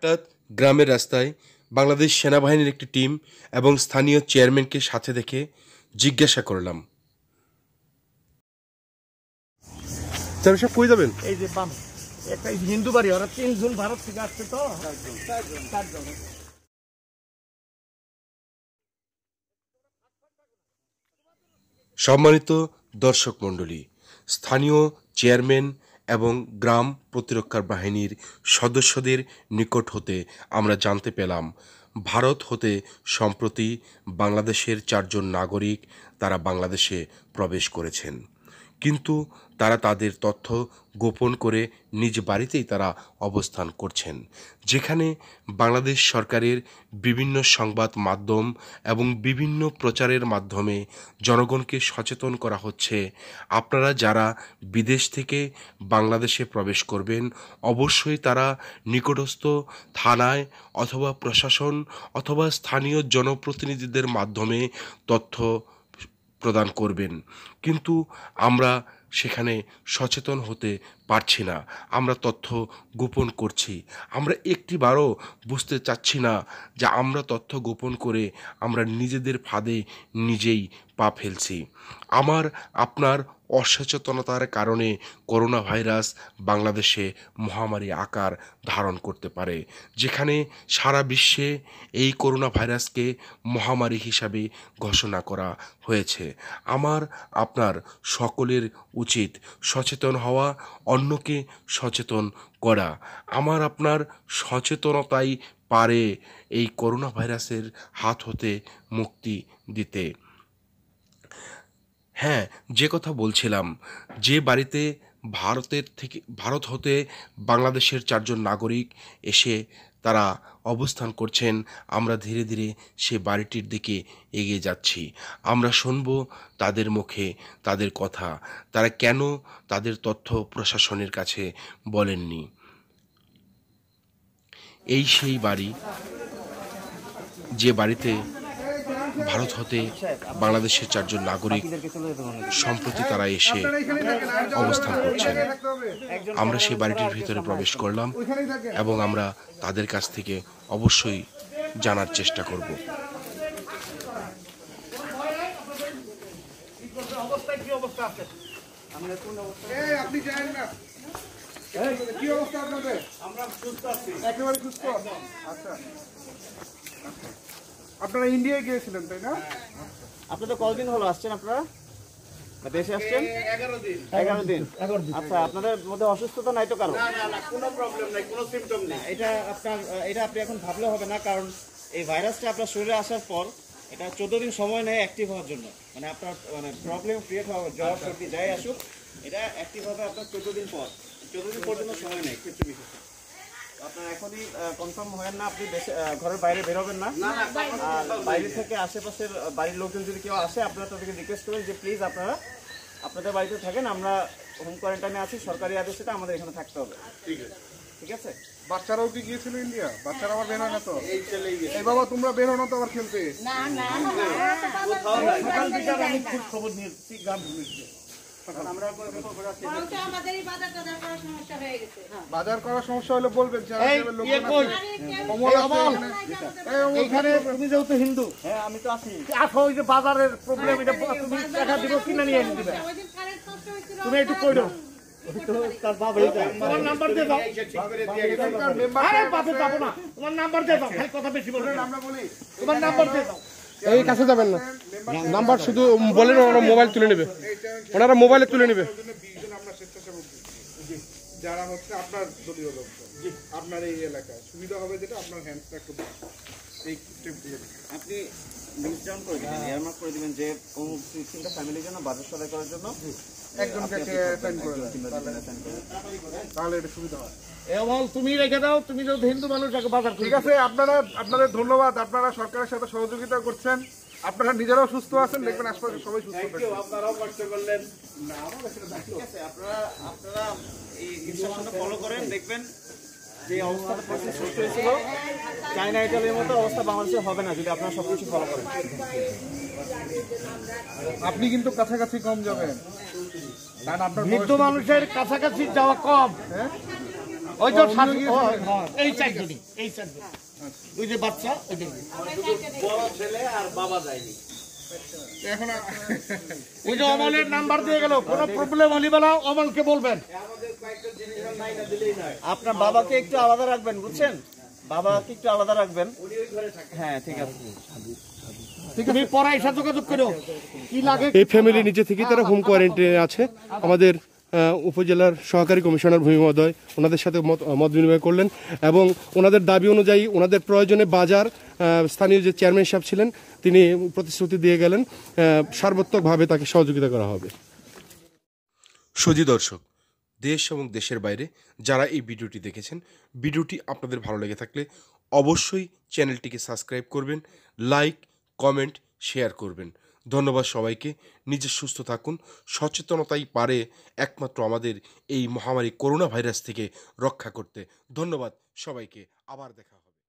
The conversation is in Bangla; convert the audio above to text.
হঠাৎ গ্রামের রাস্তায় বাংলাদেশ সেনাবাহিনীর একটি টিম এবং স্থানীয় চেয়ারম্যানকে সাথে দেখে জিজ্ঞাসা করলাম সম্মানিত দর্শক মন্ডলী স্থানীয় চেয়ারম্যান এবং গ্রাম প্রতিরক্ষা বাহিনীর সদস্যদের নিকট হতে আমরা জানতে পেলাম ভারত হতে সম্প্রতি বাংলাদেশের চারজন নাগরিক তারা বাংলাদেশে প্রবেশ করেছেন কিন্তু তারা তাদের তথ্য গোপন করে নিজ বাড়িতেই তারা অবস্থান করছেন যেখানে বাংলাদেশ সরকারের বিভিন্ন সংবাদ মাধ্যম এবং বিভিন্ন প্রচারের মাধ্যমে জনগণকে সচেতন করা হচ্ছে আপনারা যারা বিদেশ থেকে বাংলাদেশে প্রবেশ করবেন অবশ্যই তারা নিকটস্থ থানায় অথবা প্রশাসন অথবা স্থানীয় জনপ্রতিনিধিদের মাধ্যমে তথ্য প্রদান করবেন কিন্তু আমরা সেখানে সচেতন হতে পারছি না আমরা তথ্য গোপন করছি আমরা একটিবারও বুঝতে চাচ্ছি না যে আমরা তথ্য গোপন করে আমরা নিজেদের ফাঁদে নিজেই পা ফেলছি আমার আপনার অসচেতনতার কারণে করোনা ভাইরাস বাংলাদেশে মহামারী আকার ধারণ করতে পারে যেখানে সারা বিশ্বে এই করোনা ভাইরাসকে মহামারী হিসাবে ঘোষণা করা হয়েছে আমার আপনার সকলের উচিত সচেতন হওয়া অন্যকে সচেতন করা আমার আপনার সচেতনতাই পারে এই করোনা ভাইরাসের হাত হতে মুক্তি দিতে হ্যাঁ যে কথা বলছিলাম যে বাড়িতে ভারতের থেকে ভারত হতে বাংলাদেশের চারজন নাগরিক এসে তারা অবস্থান করছেন আমরা ধীরে ধীরে সে বাড়িটির দিকে এগিয়ে যাচ্ছি আমরা শুনব তাদের মুখে তাদের কথা তারা কেন তাদের তথ্য প্রশাসনের কাছে বলেননি এই সেই বাড়ি যে বাড়িতে ভারত হতে বাংলাদেশের চারজন নাগরিক সম্প্রতি তারা এসে অবস্থান করছেন আমরা সেই বাড়িটির ভিতরে প্রবেশ করলাম এবং আমরা তাদের কাছ থেকে অবশ্যই জানার চেষ্টা করব আমরা সুস্থ আছি একেবারে সুস্থ আচ্ছা আপনারা ইন্ডিয়ায় গিয়েছিলেন তাই না হ্যাঁ। আপনাদের কতদিন হলো আসছেন আপনারা দেশে আসছেন এগারো দিন আচ্ছা আপনাদের মধ্যে অসুস্থতা নাই তো কারণ এটা আপনার এটা আপনি এখন ভাবলে হবে না কারণ এই ভাইরাসটা আপনার শরীরে আসার পর এটা চোদ্দ দিন সময় নেয় অ্যাক্টিভ হওয়ার জন্য মানে আপনার মানে প্রবলেম ক্রিয়েট হওয়ার জ্বর সর্দি যাই আসুক এটা অ্যাক্টিভ হবে আপনার চোদ্দ দিন পর চোদ্দ দিন পর্যন্ত সময় নেয় কিছু বিশেষ আপনার এখনই কনফার্ম হয়েন না আপনি ঘরের বাইরে বেরোবেন না বাইরে থেকে আশেপাশের বাড়ির লোকজন যদি কেউ আসে আপনারা তাদেরকে রিকোয়েস্ট করেন যে প্লিজ আপনারা আপনাদের বাড়িতে থাকেন আমরা হোম আছি সরকারি আদেশটা আমাদের এখানে থাকতে হবে ঠিক আছে ঠিক আছে বাচ্চারাও কি গিয়েছিল ইন্ডিয়া বাচ্চারা আবার বেরো না তো এই বাবা তোমরা বেরো না তো আবার খেলতে সকাল খুব খবর নিয়েছি গ্রাম ভূমিতে হ্যাঁ। বাজার করার সমস্যা হলে বলবেন ইয়ে এইখানে তুমি যেহেতু হিন্দু হ্যাঁ আমি তো ওই যে বাজারের প্রবলেম এটা তুমি টাকা দিব কিনা নিয়ে এনে দিবে তুমি একটু কই তোমার নাম্বার দিয়ে দাও যাবো তোমার নাম্বার দিয়ে দাও ভাই কথা বেশি বলবেন আমরা বলি তোমার নাম্বার হ্যাঁ, দিয়ে দাও এই কাছে যাবেন না নাম্বার শুধু বলেন ওনারা মোবাইল তুলে নেবে ওনারা মোবাইলে তুলে নেবে যারা হচ্ছে আপনার দলীয় লোক আপনার এই এলাকায় সুবিধা হবে যেটা আপনার হ্যান্ডটা একটু আপনি আপনাদের ধন্যবাদ আপনারা সরকারের সাথে সহযোগিতা করছেন আপনারা নিজেরাও সুস্থ আছেন দেখবেন আশপাশে সবাই সুস্থ আপনারা দেখবেন যে অবস্থাটা পরিস্থিতি সৃষ্টি হয়েছিল চায়না আইডলের মতো অবস্থা বাংলাদেশে হবে না যদি আপনারা সব কিছু ফলো করেন আপনি কিন্তু কাছাকাছি কম যাবেন কারণ মানুষের কাছাকাছি যাওয়া কম হ্যাঁ? ওই তো এই চারজনই এই চারজন ওই যে বাচ্চা ওই ছেলে আর বাবা যায়নি ওই যে অমলের নাম্বার দিয়ে গেল কোনো প্রবলেম হলি বেলা অমলকে বলবেন আপনার বাবাকে একটু আলাদা রাখবেন বুঝছেন বাবাকে একটু আলাদা রাখবেন হ্যাঁ ঠিক আছে এই ফ্যামিলি নিজে থেকেই তারা হোম কোয়ারেন্টাইনে আছে আমাদের উপজেলার সহকারী কমিশনার ভূমি মহোদয় ওনাদের সাথে মত বিনিময় করলেন এবং ওনাদের দাবি অনুযায়ী ওনাদের প্রয়োজনে বাজার স্থানীয় যে চেয়ারম্যান সাহেব ছিলেন তিনি প্রতিশ্রুতি দিয়ে গেলেন সার্বত্মকভাবে তাকে সহযোগিতা করা হবে সজি দর্শক দেশ এবং দেশের বাইরে যারা এই ভিডিওটি দেখেছেন ভিডিওটি আপনাদের ভালো লেগে থাকলে অবশ্যই চ্যানেলটিকে সাবস্ক্রাইব করবেন লাইক কমেন্ট শেয়ার করবেন ধন্যবাদ সবাইকে নিজে সুস্থ থাকুন সচেতনতাই পারে একমাত্র আমাদের এই মহামারী করোনা ভাইরাস থেকে রক্ষা করতে ধন্যবাদ সবাইকে আবার দেখা